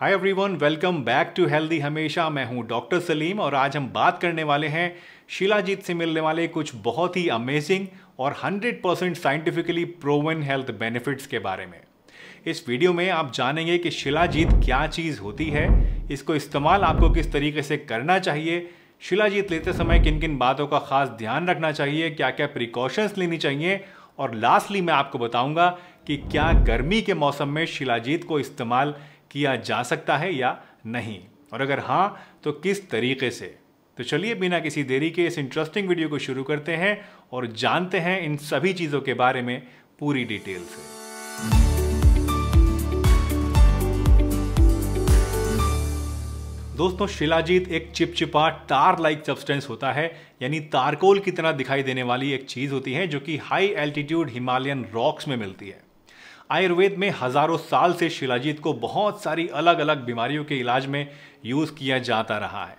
hi everyone welcome back to healthy हमेशा मैं हूं डॉक्टर सलीम और आज हम बात करने वाले हैं शिलाजीत से मिलने वाले कुछ बहुत ही अमेजिंग और 100% percent scientifically proven health benefits के बारे में इस वीडियो में आप जानेंगे कि शिलाजीत क्या चीज़ होती है इसको इस्तेमाल आपको किस तरीके से करना चाहिए शिलाजीत लेते समय किन किन बातों का खास ध्यान रखना चाहिए क्या क्या प्रिकॉशंस लेनी चाहिए और लास्टली मैं आपको बताऊंगा कि क्या गर्मी के मौसम में शिलाजीत को इस्तेमाल किया जा सकता है या नहीं और अगर हाँ तो किस तरीके से तो चलिए बिना किसी देरी के इस इंटरेस्टिंग वीडियो को शुरू करते हैं और जानते हैं इन सभी चीज़ों के बारे में पूरी डिटेल से दोस्तों शिलाजीत एक चिपचिपा तार लाइक सब्सटेंस होता है यानी तारकोल की तरह दिखाई देने वाली एक चीज़ होती है जो कि हाई एल्टीट्यूड हिमालयन रॉक्स में मिलती है आयुर्वेद में हजारों साल से शिलाजीत को बहुत सारी अलग अलग बीमारियों के इलाज में यूज़ किया जाता रहा है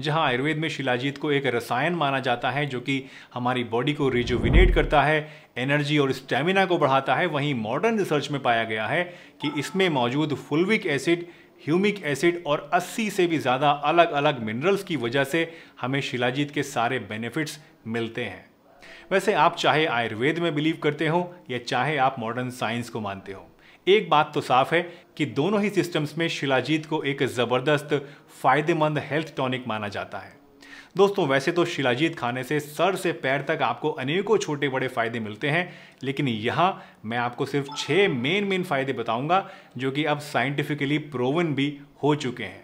जहां आयुर्वेद में शिलाजीत को एक रसायन माना जाता है जो कि हमारी बॉडी को रिजुविनेट करता है एनर्जी और स्टेमिना को बढ़ाता है वहीं मॉडर्न रिसर्च में पाया गया है कि इसमें मौजूद फुलविक एसिड ह्यूमिक एसिड और 80 से भी ज़्यादा अलग अलग मिनरल्स की वजह से हमें शिलाजीत के सारे बेनिफिट्स मिलते हैं वैसे आप चाहे आयुर्वेद में बिलीव करते हो या चाहे आप मॉडर्न साइंस को मानते हो एक बात तो साफ है कि दोनों ही सिस्टम्स में शिलाजीत को एक ज़बरदस्त फायदेमंद हेल्थ टॉनिक माना जाता है दोस्तों वैसे तो शिलाजीत खाने से सर से पैर तक आपको अनेकों छोटे बड़े फायदे मिलते हैं लेकिन यहाँ मैं आपको सिर्फ छः मेन मेन फायदे बताऊंगा जो कि अब साइंटिफिकली प्रोवन भी हो चुके हैं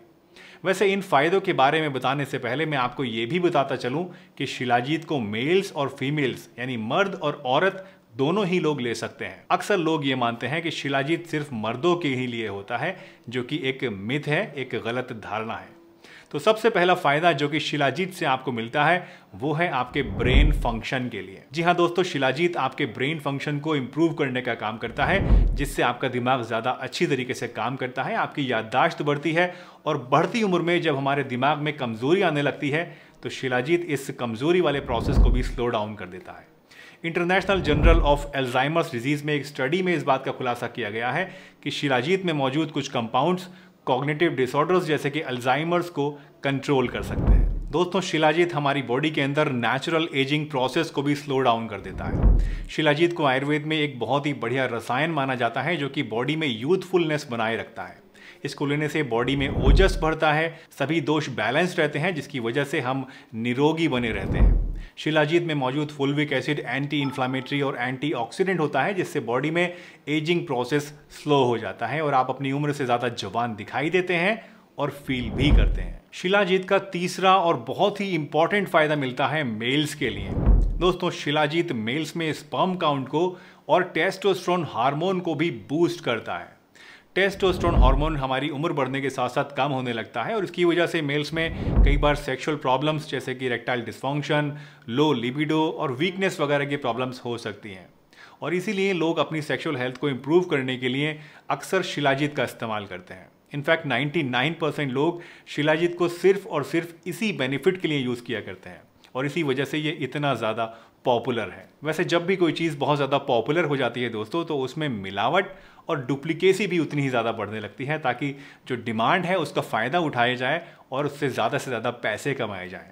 वैसे इन फ़ायदों के बारे में बताने से पहले मैं आपको ये भी बताता चलूँ कि शिलाजीत को मेल्स और फीमेल्स यानी मर्द और औरत दोनों ही लोग ले सकते हैं अक्सर लोग ये मानते हैं कि शिलाजीत सिर्फ मर्दों के ही लिए होता है जो कि एक मिथ है एक गलत धारणा है तो सबसे पहला फायदा जो कि शिलाजीत से आपको मिलता है वो है आपके ब्रेन फंक्शन के लिए जी हाँ दोस्तों शिलाजीत आपके ब्रेन फंक्शन को इम्प्रूव करने का काम करता है जिससे आपका दिमाग ज़्यादा अच्छी तरीके से काम करता है आपकी याददाश्त बढ़ती है और बढ़ती उम्र में जब हमारे दिमाग में कमज़ोरी आने लगती है तो शिलाजीत इस कमज़ोरी वाले प्रोसेस को भी स्लो डाउन कर देता है international journal of Alzheimer's disease में एक स्टडी में इस बात का खुलासा किया गया है कि शिलाजीत में मौजूद कुछ कंपाउंड्स कॉग्निटिव डिसऑर्डर्स जैसे कि अल्जाइमर्स को कंट्रोल कर सकते हैं दोस्तों शिलाजीत हमारी बॉडी के अंदर नेचुरल एजिंग प्रोसेस को भी स्लो डाउन कर देता है शिलाजीत को आयुर्वेद में एक बहुत ही बढ़िया रसायन माना जाता है जो कि बॉडी में यूथफुलनेस बनाए रखता है इसको लेने से बॉडी में ओजस बढ़ता है सभी दोष बैलेंस रहते हैं जिसकी वजह से हम निरोगी बने रहते हैं शिलाजीत में मौजूद फुलविक एसिड एंटी इन्फ्लामेटरी और एंटी ऑक्सीडेंट होता है जिससे बॉडी में एजिंग प्रोसेस स्लो हो जाता है और आप अपनी उम्र से ज़्यादा जवान दिखाई देते हैं और फील भी करते हैं शिलाजीत का तीसरा और बहुत ही इंपॉर्टेंट फायदा मिलता है मेल्स के लिए दोस्तों शिलाजीत मेल्स में स्पर्म काउंट को और टेस्टोस्ट्रॉन हार्मोन को भी बूस्ट करता है टेस्टोस्टेरोन हार्मोन हमारी उम्र बढ़ने के साथ साथ कम होने लगता है और इसकी वजह से मेल्स में कई बार सेक्सुअल प्रॉब्लम्स जैसे कि रेक्टाइल डिस्फंक्शन लो लिबिडो और वीकनेस वगैरह की प्रॉब्लम्स हो सकती हैं और इसीलिए लोग अपनी सेक्सुअल हेल्थ को इम्प्रूव करने के लिए अक्सर शिलाजीत का इस्तेमाल करते हैं इनफैक्ट 99 परसेंट लोग शिलाजीत को सिर्फ और सिर्फ इसी बेनिफिट के लिए यूज़ किया करते हैं और इसी वजह से ये इतना ज़्यादा पॉपुलर है वैसे जब भी कोई चीज़ बहुत ज़्यादा पॉपुलर हो जाती है दोस्तों तो उसमें मिलावट और डुप्लीकेसी भी उतनी ही ज़्यादा बढ़ने लगती है ताकि जो डिमांड है उसका फ़ायदा उठाया जाए और उससे ज़्यादा से ज़्यादा पैसे कमाए जाएँ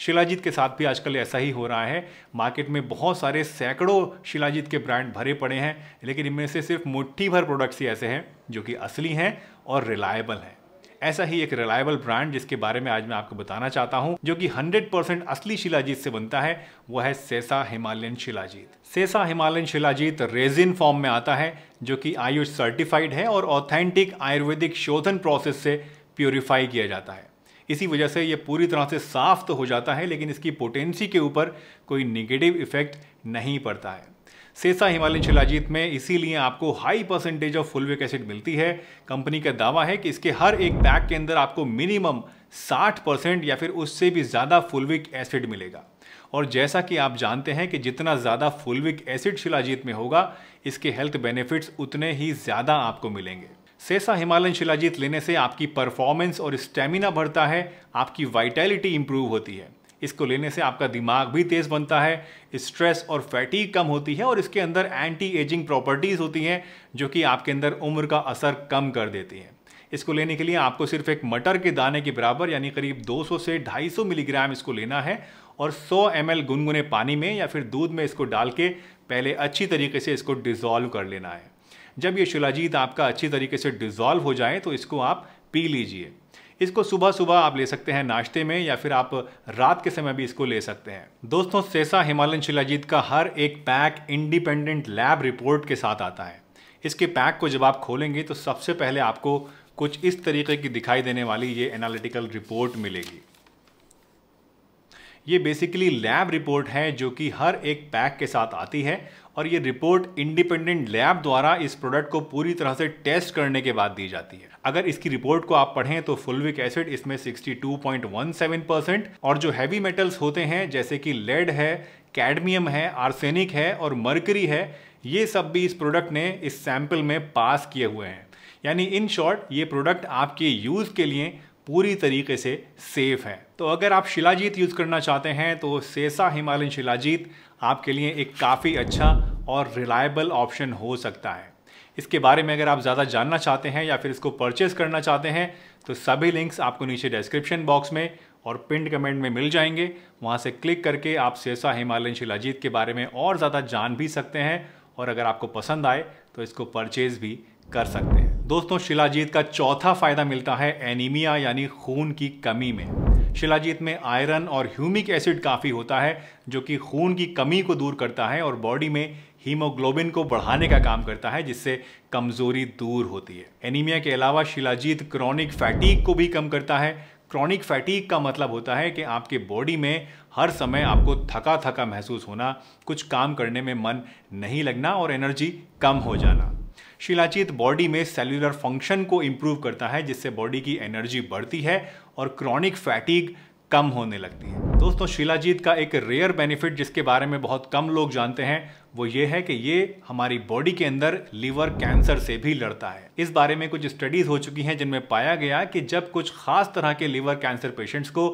शिलाजीत के साथ भी आजकल ऐसा ही हो रहा है मार्केट में बहुत सारे सैकड़ों शिलाजीत के ब्रांड भरे पड़े हैं लेकिन इनमें से सिर्फ मुट्ठी भर प्रोडक्ट्स ही ऐसे हैं जो कि असली हैं और रिलायबल हैं ऐसा ही एक रिलायबल ब्रांड जिसके बारे में आज मैं आपको बताना चाहता हूँ जो कि 100% असली शिलाजीत से बनता है वो है सेसा हिमालयन शिलाजीत सेसा हिमालयन शिलाजीत रेजिन फॉर्म में आता है जो कि आयुष सर्टिफाइड है और ऑथेंटिक आयुर्वेदिक शोधन प्रोसेस से प्योरीफाई किया जाता है इसी वजह से ये पूरी तरह से साफ तो हो जाता है लेकिन इसकी पोटेंसी के ऊपर कोई निगेटिव इफेक्ट नहीं पड़ता है सेसा हिमालयन शिलाजीत में इसीलिए आपको high percentage of fulvic acid मिलती है कंपनी का दावा है कि इसके हर एक बैग के अंदर आपको मिनिमम 60 परसेंट या फिर उससे भी ज़्यादा फुलविक एसिड मिलेगा और जैसा कि आप जानते हैं कि जितना ज़्यादा फुलविक एसिड शिलाजीत में होगा इसके हेल्थ बेनिफिट्स उतने ही ज़्यादा आपको मिलेंगे सेसा हिमालयन शिलाजीत लेने से आपकी परफॉर्मेंस और स्टेमिना बढ़ता है आपकी वाइटैलिटी इंप्रूव होती है इसको लेने से आपका दिमाग भी तेज़ बनता है स्ट्रेस और फैटी कम होती है और इसके अंदर एंटी एजिंग प्रॉपर्टीज़ होती हैं जो कि आपके अंदर उम्र का असर कम कर देती हैं इसको लेने के लिए आपको सिर्फ एक मटर के दाने के बराबर यानी करीब 200 से 250 मिलीग्राम इसको लेना है और 100 एम गुनगुने पानी में या फिर दूध में इसको डाल के पहले अच्छी तरीके से इसको डिज़ोल्व कर लेना है जब ये शिलाजीत आपका अच्छी तरीके से डिज़ोल्व हो जाए तो इसको आप पी लीजिए इसको सुबह सुबह आप ले सकते हैं नाश्ते में या फिर आप रात के समय भी इसको ले सकते हैं दोस्तों सेसा हिमालयन शिलाजीत का हर एक पैक इंडिपेंडेंट लैब रिपोर्ट के साथ आता है इसके पैक को जब आप खोलेंगे तो सबसे पहले आपको कुछ इस तरीके की दिखाई देने वाली ये एनालिटिकल रिपोर्ट मिलेगी ये बेसिकली लैब रिपोर्ट है जो कि हर एक पैक के साथ आती है और ये रिपोर्ट इंडिपेंडेंट लैब द्वारा इस प्रोडक्ट को पूरी तरह से टेस्ट करने के बाद दी जाती है अगर इसकी रिपोर्ट को आप पढ़ें तो फुलविक एसिड इसमें 62.17 परसेंट और जो हैवी मेटल्स होते हैं जैसे कि लेड है कैडमियम है आर्सेनिक है और मर्करी है ये सब भी इस प्रोडक्ट ने इस सैंपल में पास किए हुए हैं यानी इन शॉर्ट ये प्रोडक्ट आपके यूज़ के लिए पूरी तरीके से सेफ़ है तो अगर आप शिलाजीत यूज़ करना चाहते हैं तो सेसा हिमालयन शिलाजीत आपके लिए एक काफ़ी अच्छा और रिलायबल ऑप्शन हो सकता है इसके बारे में अगर आप ज़्यादा जानना चाहते हैं या फिर इसको परचेज़ करना चाहते हैं तो सभी लिंक्स आपको नीचे डिस्क्रिप्शन बॉक्स में और पिंड कमेंट में मिल जाएंगे वहाँ से क्लिक करके आप सेसा हिमालयन शिलाजीत के बारे में और ज़्यादा जान भी सकते हैं और अगर आपको पसंद आए तो इसको परचेज़ भी कर सकते हैं दोस्तों शिलाजीत का चौथा फायदा मिलता है एनीमिया यानी खून की कमी में शिलाजीत में आयरन और ह्यूमिक एसिड काफ़ी होता है जो कि खून की कमी को दूर करता है और बॉडी में हीमोग्लोबिन को बढ़ाने का काम करता है जिससे कमज़ोरी दूर होती है एनीमिया के अलावा शिलाजीत क्रॉनिक फैटीक को भी कम करता है क्रॉनिक फैटीक का मतलब होता है कि आपके बॉडी में हर समय आपको थका थका महसूस होना कुछ काम करने में मन नहीं लगना और एनर्जी कम हो जाना शिलाचित बॉडी में सेलुलर फंक्शन को इम्प्रूव करता है जिससे बॉडी की एनर्जी बढ़ती है और क्रॉनिक फैटिग कम होने लगती है दोस्तों शिलाजीत का एक रेयर बेनिफिट जिसके बारे में बहुत कम लोग जानते हैं वो ये है कि ये हमारी बॉडी के अंदर लीवर कैंसर से भी लड़ता है इस बारे में कुछ स्टडीज हो चुकी हैं जिनमें पाया गया कि जब कुछ खास तरह के लीवर कैंसर पेशेंट्स को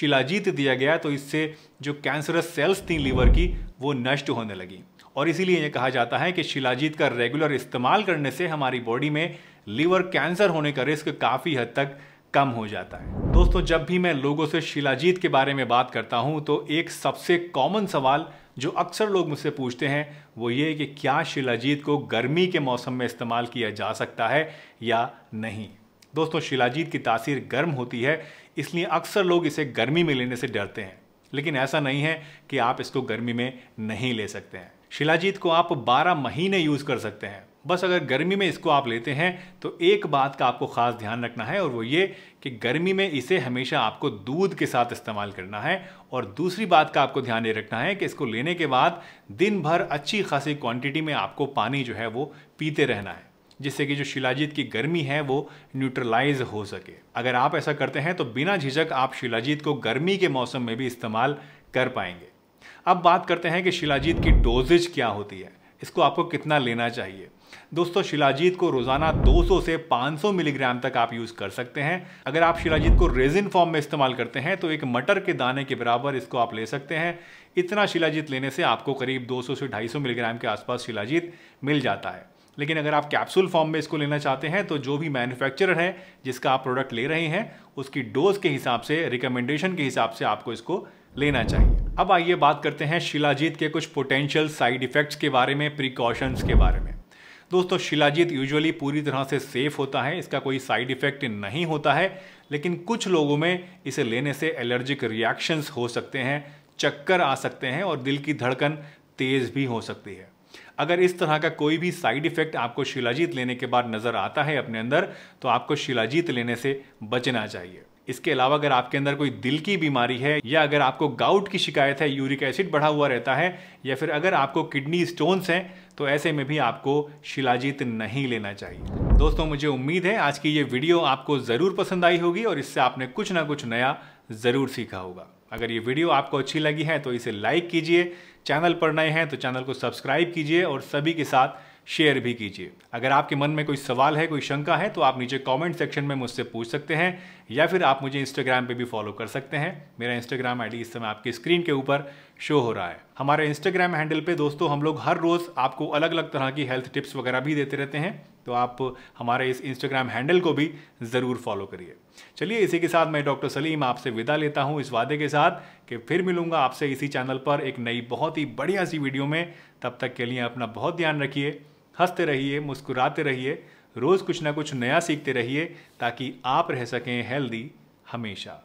शिलाजीत दिया गया तो इससे जो कैंसरस सेल्स थी लीवर की वो नष्ट होने लगी और इसीलिए ये कहा जाता है कि शिलाजीत का रेगुलर इस्तेमाल करने से हमारी बॉडी में लीवर कैंसर होने का रिस्क काफ़ी हद तक कम हो जाता है दोस्तों जब भी मैं लोगों से शिलाजीत के बारे में बात करता हूं तो एक सबसे कॉमन सवाल जो अक्सर लोग मुझसे पूछते हैं वो ये कि क्या शिलाजीत को गर्मी के मौसम में इस्तेमाल किया जा सकता है या नहीं दोस्तों शिलाजीत की तासीर गर्म होती है इसलिए अक्सर लोग इसे गर्मी में लेने से डरते हैं लेकिन ऐसा नहीं है कि आप इसको गर्मी में नहीं ले सकते हैं शिलाजीत को आप 12 महीने यूज़ कर सकते हैं बस अगर गर्मी में इसको आप लेते हैं तो एक बात का आपको ख़ास ध्यान रखना है और वो ये कि गर्मी में इसे हमेशा आपको दूध के साथ इस्तेमाल करना है और दूसरी बात का आपको ध्यान ये रखना है कि इसको लेने के बाद दिन भर अच्छी खासी क्वांटिटी में आपको पानी जो है वो पीते रहना है जिससे कि जो शिलाजीत की गर्मी है वो न्यूट्रलाइज हो सके अगर आप ऐसा करते हैं तो बिना झिझक आप शिलाजीत को गर्मी के मौसम में भी इस्तेमाल कर पाएंगे अब बात करते हैं कि शिलाजीत की डोजेज क्या होती है इसको आपको कितना लेना चाहिए दोस्तों शिलाजीत को रोज़ाना 200 से 500 मिलीग्राम तक आप यूज़ कर सकते हैं अगर आप शिलाजीत को रेजिन फॉर्म में इस्तेमाल करते हैं तो एक मटर के दाने के बराबर इसको आप ले सकते हैं इतना शिलाजीत लेने से आपको करीब 200 से 250 मिलीग्राम के आसपास शिलाजीत मिल जाता है लेकिन अगर आप कैप्सूल फॉर्म में इसको लेना चाहते हैं तो जो भी मैन्युफैक्चरर है जिसका आप प्रोडक्ट ले रहे हैं उसकी डोज के हिसाब से रिकमेंडेशन के हिसाब से आपको इसको लेना चाहिए अब आइए बात करते हैं शिलाजीत के कुछ पोटेंशियल साइड इफेक्ट्स के बारे में प्रिकॉशंस के बारे में दोस्तों शिलाजीत यूजुअली पूरी तरह से सेफ होता है इसका कोई साइड इफेक्ट नहीं होता है लेकिन कुछ लोगों में इसे लेने से एलर्जिक रिएक्शंस हो सकते हैं चक्कर आ सकते हैं और दिल की धड़कन तेज़ भी हो सकती है अगर इस तरह का कोई भी साइड इफेक्ट आपको शिलाजीत लेने के बाद नज़र आता है अपने अंदर तो आपको शिलाजीत लेने से बचना चाहिए इसके अलावा अगर आपके अंदर कोई दिल की बीमारी है या अगर आपको गाउट की शिकायत है यूरिक एसिड बढ़ा हुआ रहता है या फिर अगर आपको किडनी स्टोन्स हैं तो ऐसे में भी आपको शिलाजीत नहीं लेना चाहिए दोस्तों मुझे उम्मीद है आज की ये वीडियो आपको ज़रूर पसंद आई होगी और इससे आपने कुछ ना कुछ नया ज़रूर सीखा होगा अगर ये वीडियो आपको अच्छी लगी है तो इसे लाइक कीजिए चैनल पर नए हैं तो चैनल को सब्सक्राइब कीजिए और सभी के साथ शेयर भी कीजिए अगर आपके मन में कोई सवाल है कोई शंका है तो आप नीचे कमेंट सेक्शन में मुझसे पूछ सकते हैं या फिर आप मुझे इंस्टाग्राम पे भी फॉलो कर सकते हैं मेरा इंस्टाग्राम आईडी इस समय आपकी स्क्रीन के ऊपर शो हो रहा है हमारे इंस्टाग्राम हैंडल पे दोस्तों हम लोग हर रोज़ आपको अलग अलग तरह की हेल्थ टिप्स वगैरह भी देते रहते हैं तो आप हमारे इस इंस्टाग्राम हैंडल को भी ज़रूर फॉलो करिए चलिए इसी के साथ मैं डॉक्टर सलीम आपसे विदा लेता हूँ इस वादे के साथ कि फिर मिलूंगा आपसे इसी चैनल पर एक नई बहुत ही बढ़िया सी वीडियो में तब तक के लिए अपना बहुत ध्यान रखिए हंसते रहिए मुस्कुराते रहिए रोज़ कुछ ना कुछ नया सीखते रहिए ताकि आप रह सकें हेल्दी हमेशा